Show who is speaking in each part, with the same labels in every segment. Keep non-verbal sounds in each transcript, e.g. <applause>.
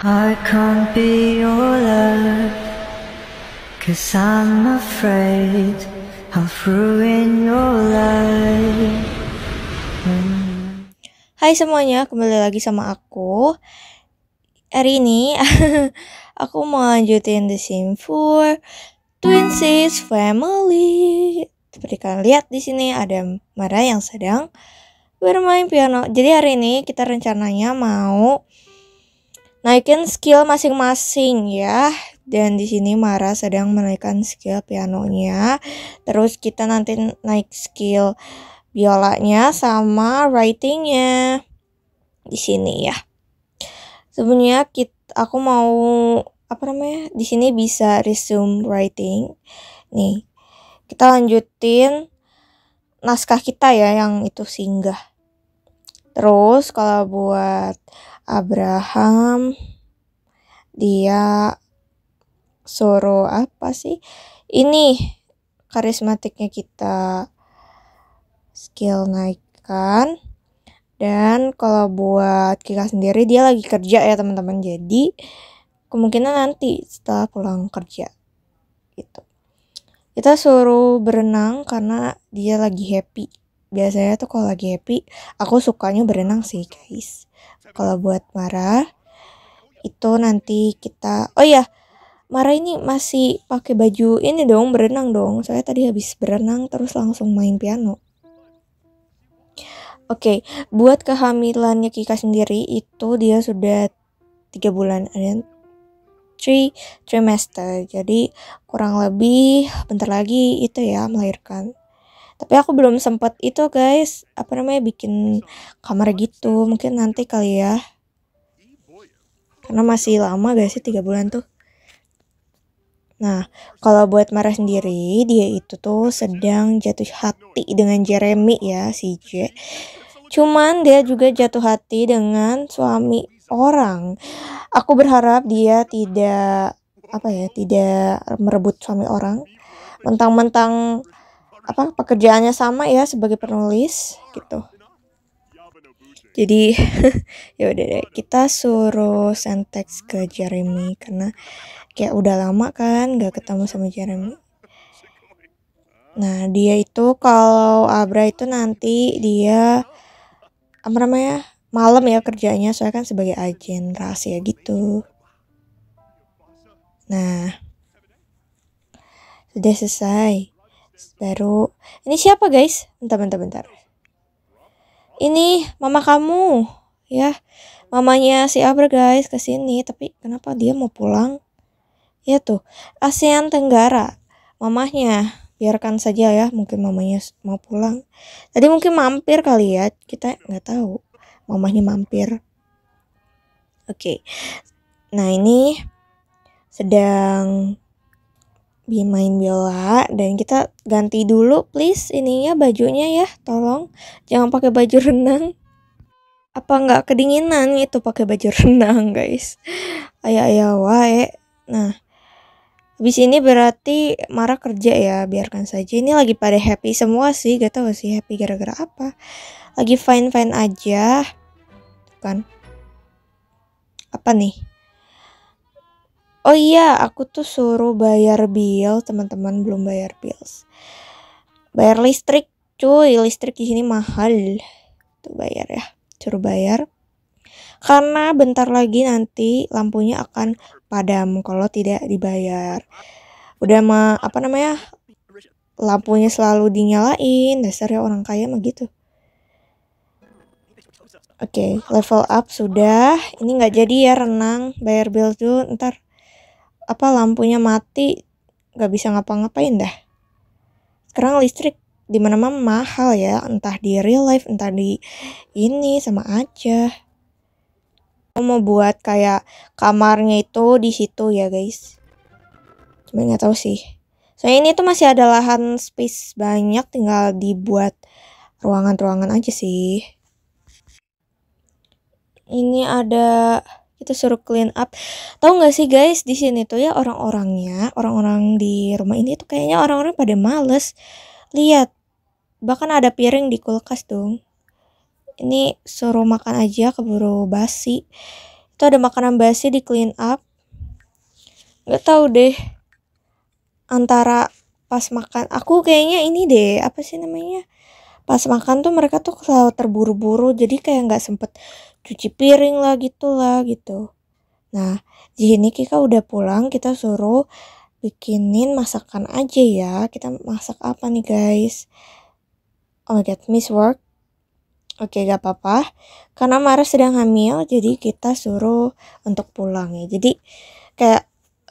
Speaker 1: I Hai semuanya, kembali lagi sama aku Hari ini <laughs> aku mau lanjutin The Sims 4 Twin Sis Family Seperti kalian lihat di sini ada Mara yang sedang bermain piano Jadi hari ini kita rencananya mau naikin skill masing-masing ya. Dan di sini Mara sedang menaikkan skill pianonya. Terus kita nanti naik skill biolanya sama writingnya di sini ya. Sebenarnya kita aku mau apa namanya? Di sini bisa resume writing. Nih. Kita lanjutin naskah kita ya yang itu singgah. Terus kalau buat Abraham dia suruh apa sih? Ini karismatiknya kita skill naikkan dan kalau buat Kika sendiri dia lagi kerja ya teman-teman jadi kemungkinan nanti setelah pulang kerja gitu kita suruh berenang karena dia lagi happy biasanya tuh kalau lagi happy aku sukanya berenang sih guys kalau buat marah itu nanti kita oh ya Mara ini masih pakai baju ini dong berenang dong soalnya tadi habis berenang terus langsung main piano Oke, okay, buat kehamilannya Kika sendiri itu dia sudah tiga bulan ada three trimester. Jadi kurang lebih bentar lagi itu ya melahirkan tapi aku belum sempet itu guys apa namanya bikin kamar gitu mungkin nanti kali ya karena masih lama gak sih tiga bulan tuh Nah, kalau buat marah sendiri, dia itu tuh sedang jatuh hati dengan Jeremy ya, si J. Cuman dia juga jatuh hati dengan suami orang. Aku berharap dia tidak apa ya, tidak merebut suami orang. Mentang-mentang apa pekerjaannya sama ya sebagai penulis gitu jadi <laughs> ya udah deh kita suruh send text ke Jeremy karena kayak udah lama kan nggak ketemu sama Jeremy nah dia itu kalau Abra itu nanti dia apa namanya malam ya kerjanya soalnya kan sebagai agen rahasia gitu nah sudah selesai baru ini siapa guys bentar bentar bentar ini mama kamu ya mamanya si Abra guys kesini tapi kenapa dia mau pulang ya tuh ASEAN Tenggara mamahnya biarkan saja ya mungkin mamanya mau pulang tadi mungkin mampir kali ya kita nggak tahu mamahnya mampir oke okay. nah ini sedang main biola dan kita ganti dulu please ininya bajunya ya tolong jangan pakai baju renang apa nggak kedinginan itu pakai baju <laughs> renang guys ayah ayah wae nah habis ini berarti marah kerja ya biarkan saja ini lagi pada happy semua sih gak tau sih happy gara-gara apa lagi fine fine aja kan apa nih Oh iya, aku tuh suruh bayar bill, teman-teman belum bayar bills. Bayar listrik, cuy, listrik di sini mahal. Tuh bayar ya, suruh bayar. Karena bentar lagi nanti lampunya akan padam kalau tidak dibayar. Udah mah apa namanya? Lampunya selalu dinyalain, dasarnya orang kaya mah gitu. Oke, okay, level up sudah. Ini nggak jadi ya renang, bayar bill tuh, ntar apa lampunya mati nggak bisa ngapa-ngapain dah sekarang listrik di mana mana mahal ya entah di real life entah di ini sama aja aku mau buat kayak kamarnya itu di situ ya guys cuma nggak tahu sih soalnya ini tuh masih ada lahan space banyak tinggal dibuat ruangan-ruangan aja sih ini ada kita suruh clean up tau nggak sih guys di sini tuh ya orang-orangnya orang-orang di rumah ini tuh kayaknya orang-orang pada males lihat bahkan ada piring di kulkas dong ini suruh makan aja keburu basi itu ada makanan basi di clean up nggak tahu deh antara pas makan aku kayaknya ini deh apa sih namanya pas makan tuh mereka tuh selalu terburu-buru jadi kayak nggak sempet cuci piring lah gitu lah gitu nah di sini Kika udah pulang kita suruh bikinin masakan aja ya kita masak apa nih guys oh my god miss work oke okay, gak apa-apa karena Mara sedang hamil jadi kita suruh untuk pulang ya jadi kayak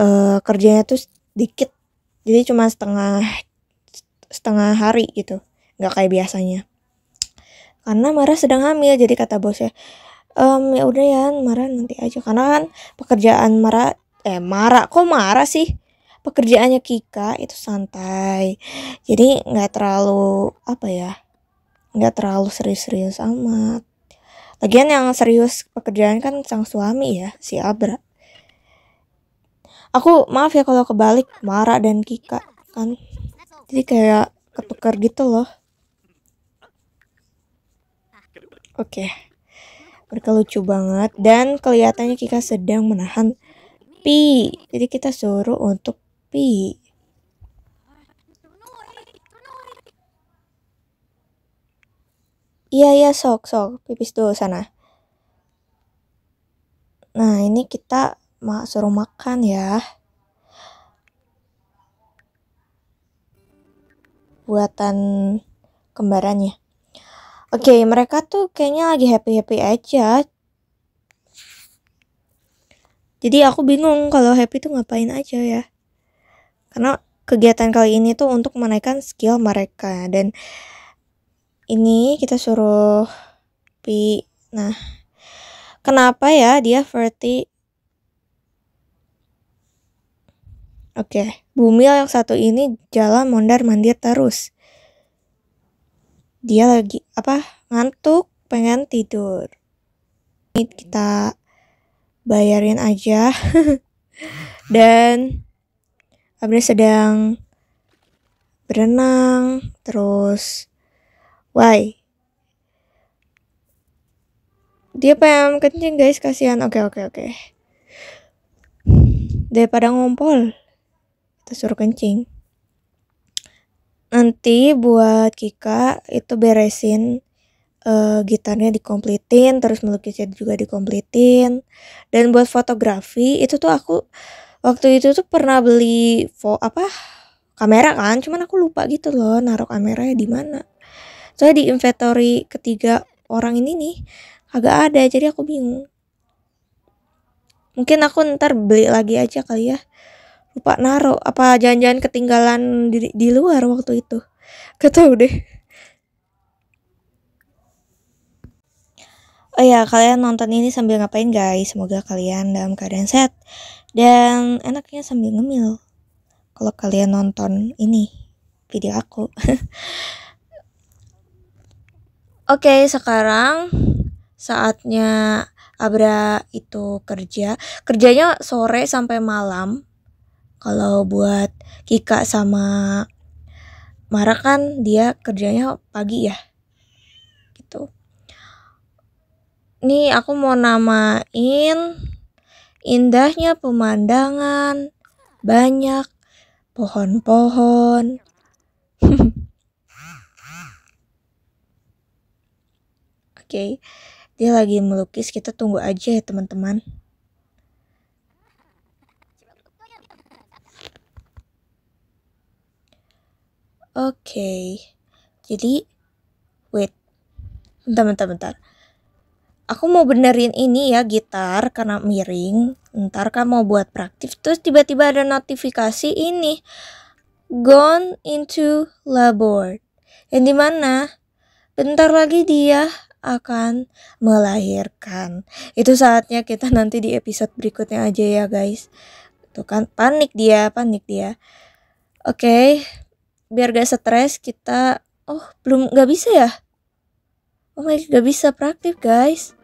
Speaker 1: uh, kerjanya tuh sedikit jadi cuma setengah setengah hari gitu nggak kayak biasanya karena Mara sedang hamil jadi kata bosnya ehm, ya udah ya Mara nanti aja karena kan pekerjaan Mara eh Mara kok Mara sih pekerjaannya Kika itu santai jadi nggak terlalu apa ya nggak terlalu serius-serius amat lagian yang serius pekerjaan kan sang suami ya si Abra aku maaf ya kalau kebalik Mara dan Kika kan jadi kayak ketukar gitu loh Oke. Okay. Mereka lucu banget dan kelihatannya kita sedang menahan pi. Jadi kita suruh untuk pi. Iya iya sok sok pipis dulu sana. Nah ini kita mak suruh makan ya. Buatan kembarannya. Oke, okay, mereka tuh kayaknya lagi happy-happy aja. Jadi aku bingung kalau happy tuh ngapain aja ya. Karena kegiatan kali ini tuh untuk menaikkan skill mereka dan ini kita suruh pi nah kenapa ya dia verti oke okay. bumil yang satu ini jalan mondar mandir terus dia lagi apa ngantuk pengen tidur kita bayarin aja <laughs> dan Abner sedang berenang terus why dia pengen kencing guys kasihan oke okay, oke okay, oke okay. daripada ngompol kita suruh kencing nanti buat Kika itu beresin uh, gitarnya dikomplitin terus melukisnya juga dikomplitin Dan buat fotografi itu tuh aku waktu itu tuh pernah beli fo apa kamera kan, cuman aku lupa gitu loh naruh kameranya di mana. Soalnya di inventory ketiga orang ini nih agak ada, jadi aku bingung. Mungkin aku ntar beli lagi aja kali ya lupa naro apa jangan-jangan ketinggalan di, di luar waktu itu gak tau deh Oh ya, kalian nonton ini sambil ngapain guys? Semoga kalian dalam keadaan sehat dan enaknya sambil ngemil. Kalau kalian nonton ini video aku. <laughs> Oke, okay, sekarang saatnya Abra itu kerja. Kerjanya sore sampai malam. Kalau buat Kika sama Mara kan dia kerjanya pagi ya. Gitu. Nih aku mau namain indahnya pemandangan, banyak pohon-pohon. <laughs> Oke, okay. dia lagi melukis. Kita tunggu aja ya, teman-teman. Oke. Okay. Jadi wait. Bentar bentar bentar. Aku mau benerin ini ya gitar karena miring. Ntar kan mau buat praktif terus tiba-tiba ada notifikasi ini gone into labor. Yang dimana bentar lagi dia akan melahirkan. Itu saatnya kita nanti di episode berikutnya aja ya guys. Tuh kan panik dia, panik dia. Oke. Okay biar gak stres kita oh belum nggak bisa ya oh my gak bisa praktik guys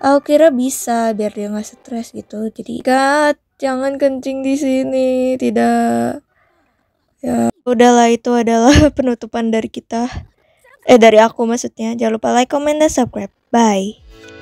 Speaker 1: aku kira bisa biar dia nggak stres gitu jadi God jangan kencing di sini tidak ya udahlah itu adalah <laughs> penutupan dari kita eh dari aku maksudnya jangan lupa like comment dan subscribe bye